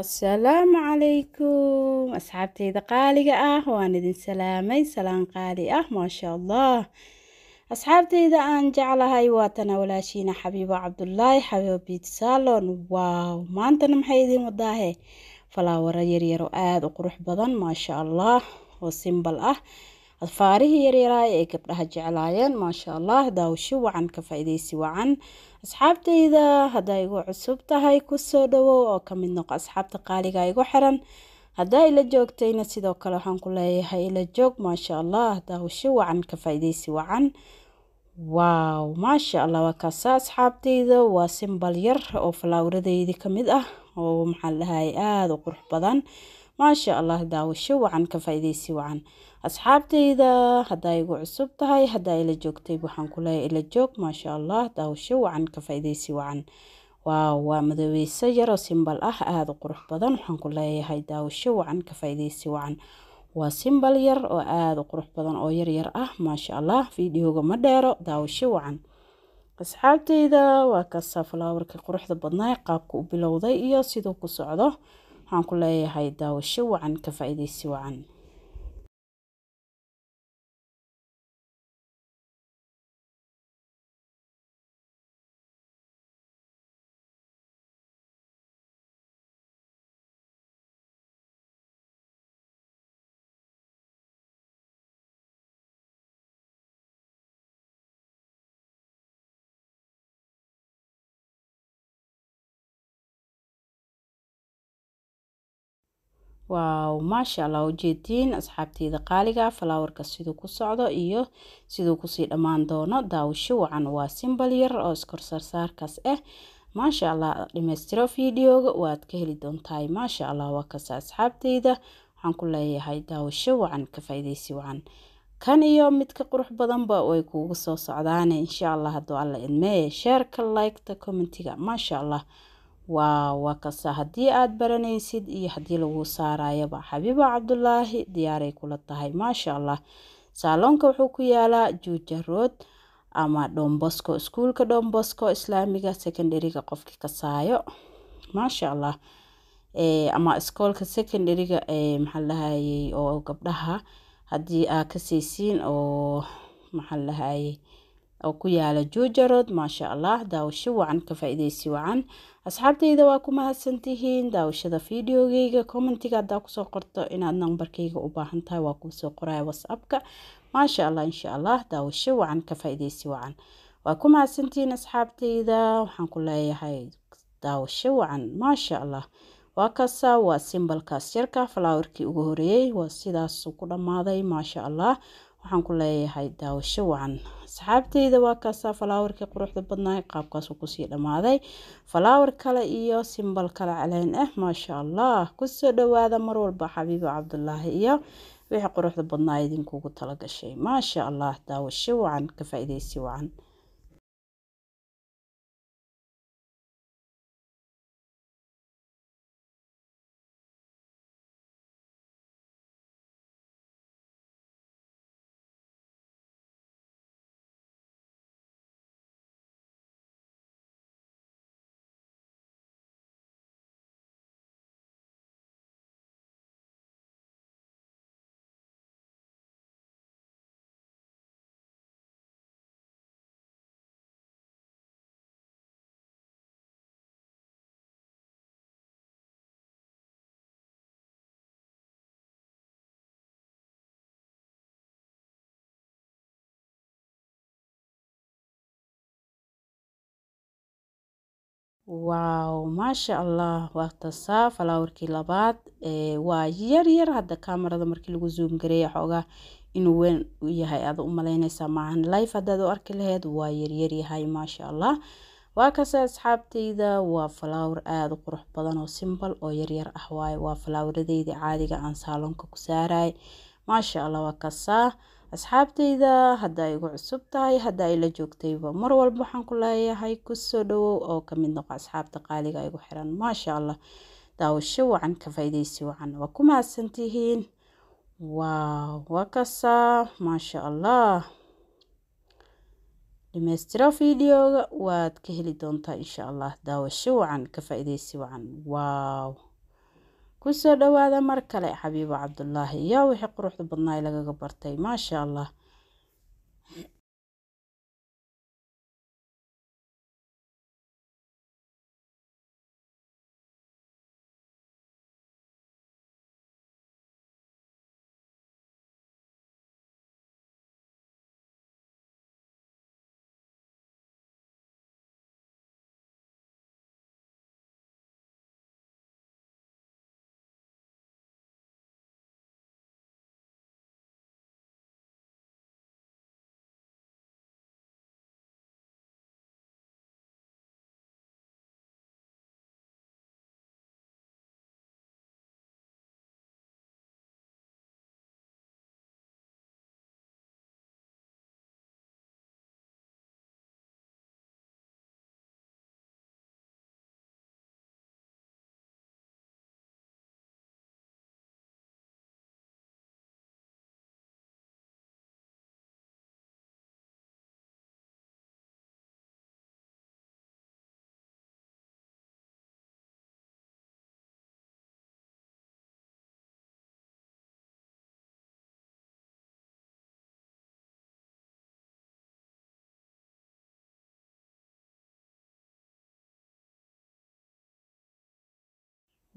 assalaamu calaykum asxaabteyda qaaliga ah waan idin salaamay salaan qaali ah maasha allah asxaabteyda aan jeclahay waatana walaashiina xabiibo cabdulaahi xabiibo salon waw maantana maxay idiin wadaahe falaawaro yaryaro aada u qurux badan maasha allah oo simbal ah alfaarihii yaryaraa ee ay gabdhaha jeclaayeen maasha allah daawasho wacan ka faa-ideysi wacan asxaabtayda haddaa igu cusub tahay kusoo dhawow oo ka mid noqo asxaabta qaaliga igu xiran haddaa ila joogtayna sidoo kale waxaan ku leeyahay ila joog maasha allah daawasho wacan ka faa wacan waaw maasha allah waa kaasa asxaabtayda waa simbal yar oo falaawaradeydi kamid ah oo maxaa la aada u qurux badan maasha allah daawasho wacan ka faa wacan asxaabtayda haddaa igu cusub tahay haddaa ila joogtay waxaan ku leeya ila joog maasha allah daawasho wacan ka faa'iidaysi wacan waa waa madoweyso yaroo simbal ah aada u qurux badan waxaan ku leeyahay daawasho wacan ka faa'iidaysi wacan waa simbal yar oo aada u qurux badan oo yaryar ah maasha allah fiidiyooga ma dheero daawasho wacan asxaabtayda waa kaasaa falaawarka quruxda badnaa qaabka u bilowday iyo siduu ku socdo waxaan ku leeyahay daawasho wacan ka faa'iidaysi wacan waaw maasha allah ujeediin asxaabteyda qaaliga falaawarka siduu ku socdo iyo siduu kusii dhammaan doono daawasho wacan waa simbal yar oo iskorsaarsaarkaas ah eh. maasha allah dhimaystiro videoga waad ka heli doontahay maasha allah waa kasa asxaabteyda waxaan ku leeyahay daawasho wacan ka faa wacan kan iyo midka qurux badanba way kuuga soo socdaane insha allah hadduu alla idmee sheerka liketa commentiga maasha allah waa waa kasa haddii aada baranaysid iyo haddii laguu saarayaba xabiiba cabdulaahi diyaaray kula tahay maasha allah saaloonka wuxuu ku yaalaa juuja rood ama dhombosco iskuulka dhombosco islaamiga secondariga qofka kasaayo maasha allah ama iskoolka secondariga maxaa oo gabdhaha haddii aa kasaysiin oo maxaa oo ku yaala juuja road maasha allah daawasho wacan ka faa wacan asxaabtayda waa ku mahadsantihiin daawashada videogeyga commentiga haddaa kusoo qorto inaad nambarkayga u baahan tahay waa kuusoo qoraya whatsappka maasha allah insha allah daawasho wacan ka faa wacan waa ku mahadsantihiin asxaabtayda waxaan ku leeyahay daawasho wacan maasha allah waa kaasaa waa simbalkaas yarka falaawarkii ugu horeeyey waa sidaas ku dhammaaday maasha allah waxaan ku leeyahay daawasho wacan saxaabteyda waa kaasaa falaawarkii quruxda badnaa qaabkaasuu kusii dhammaaday falaawar kale iyo simbal kale caleen ah maasha allah kusoo dhawaada mar walba xabiibo cabdulaahi iyo wixii quruxda badnaa idinkugu tala gashay maasha allah daawasho wacan ka faa-ideysi wacan waaw maasha allah waa tasaa falaawarkii labaad waa yaryar hadda kamarada markii lagu zoom gareeya xoogaa inuu weyn yahay aad u malaynaysaa maahan life haddaad u arki laheyd waa yaryaryahay maasha allah waa kase asxaabtayda waa falaawar aada u qurux badan oo simbal oo yaryar ah waaye waa falaawaradeyda caadiga aan saaloonka ku saaraay maasha allah waa kasaa asxaabtayda haddaa igu cusub tahay haddaa ila joogtayba mar walba waxaan ku leeyahay kusoo dhawow oo kamid noqo asxaabta qaaliga igu xiran maasha allah daawasho wacan ka faa'iidaysi wacan waa ku mahadsan tihiin waaw waa kasaa maasha allah dhamaystira videoga waad ka heli doontaa insha allah daawasho wacan ka faa'iidaysi wacan waaw kusoo dhawaada mar kale xabiibo cabdulaahi yaa wixii quruxda badnaa lagaga bartay maasha allah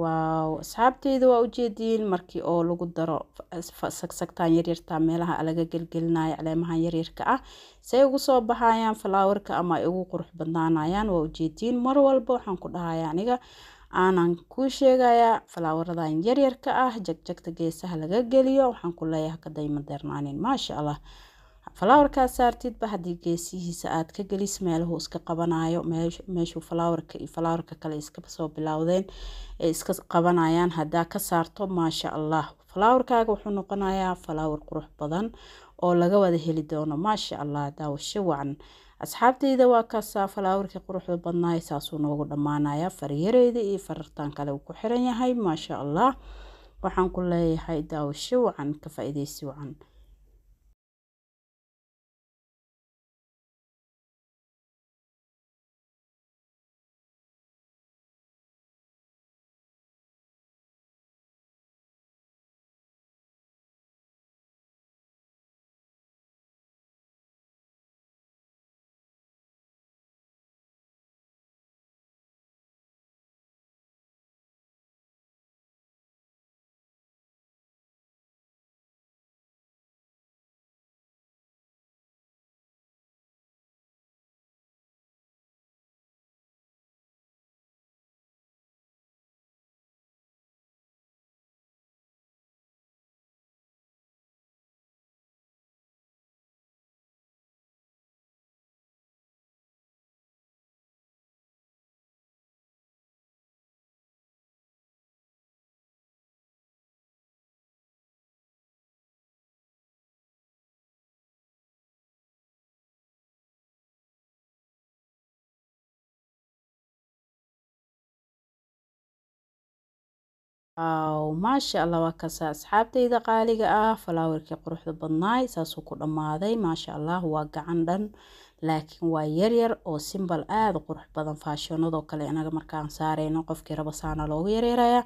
waaw asxaabteyda waa ujeediin markii oo lagu daro sagsagtaan yaryarta meelaha laga gelgelinayo caleemahan yaryarka ah say ugu soo baxayaan falaawarka ama ay ugu qurux badnaanayaan waa ujeediin mar walba waxaan ku dhahaya aniga aanan kuu sheegayaa falaawaradan yaryarka ah jagjagta geesaha laga geliyo waxaan ku leeyahay hakaday deernaanin maasha allah fallowerkaa saartidba haddii geesihiisa aad ka gelis meelahuu iska qabanayo meeshuu fallowerka iyo fallowerka kale iska soo bilowdeen ay iska qabanayaan haddaa ka saarto maasha allah fallowerkaaga wuxuu noqonayaa fallower qurux badan oo laga wada heli doono maasha allah daawasho wacan asxaabteyda waa kaasaa falaawarkii quruxda badnaaye saasuu noogu dhammaanayaa faryareeda iyo farartaan kale uu ku xiran yahay maasha allah waxaan ku leeyahay daawasho wacan ka faa wacan aw maasha allah waa kasa asxaabtayda qaaliga ah falaawerkii quruxda badnaay saasuu ku dhammaaday maasha allah waa gacan dhan laakiin waa yaryar oo simbal aada u qurux badan faashonadoo kale inaga markaan saareyno qofkii raba saana loogu yareeraya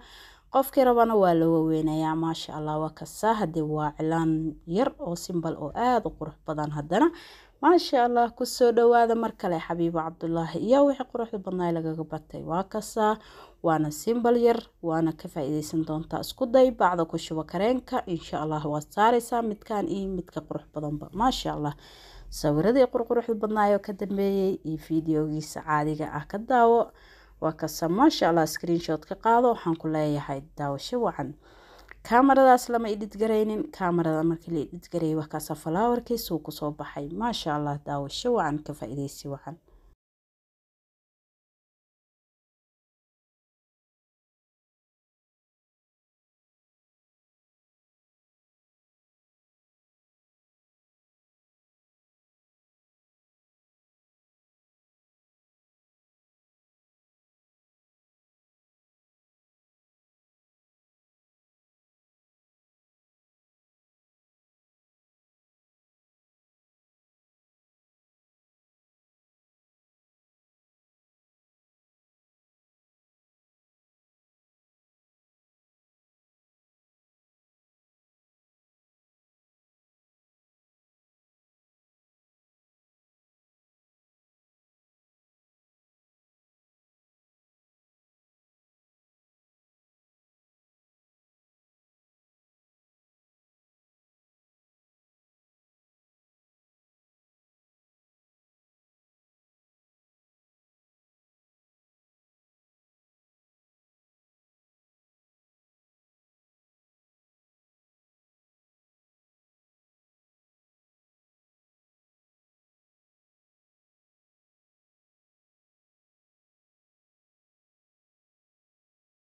qofkii rabana waa loo waweynayaa maasha allah waa kasa haddii waa cilaan yar oo simbal oo aada u qurux badan haddana maasha allah kusoo dhawaada mar kale xabiibo cabdulaahi iyo wixii quruxda badnaay lagaga batay waa kasaa waana simbal yar waana ka faa doontaa isku day bacda ku shubo kareenka insha allah waad saareysaa midkan iyo midka qurux badanba maasha allah sawiradii qurquruxda badnaayoo ka dambeeyey iyo fiideogiisa caadiga ah ka daawo waa kasa maasha allah screenshot ka qaado waxaan ku leeyahay daawasho wacan kaamaradaas lama idhid garaynin kaamarada markii la idhid garayay wax kaasa falaawarkiisuu kusoo baxay maasha allah daawasho wacan ka faa-iideysi wacan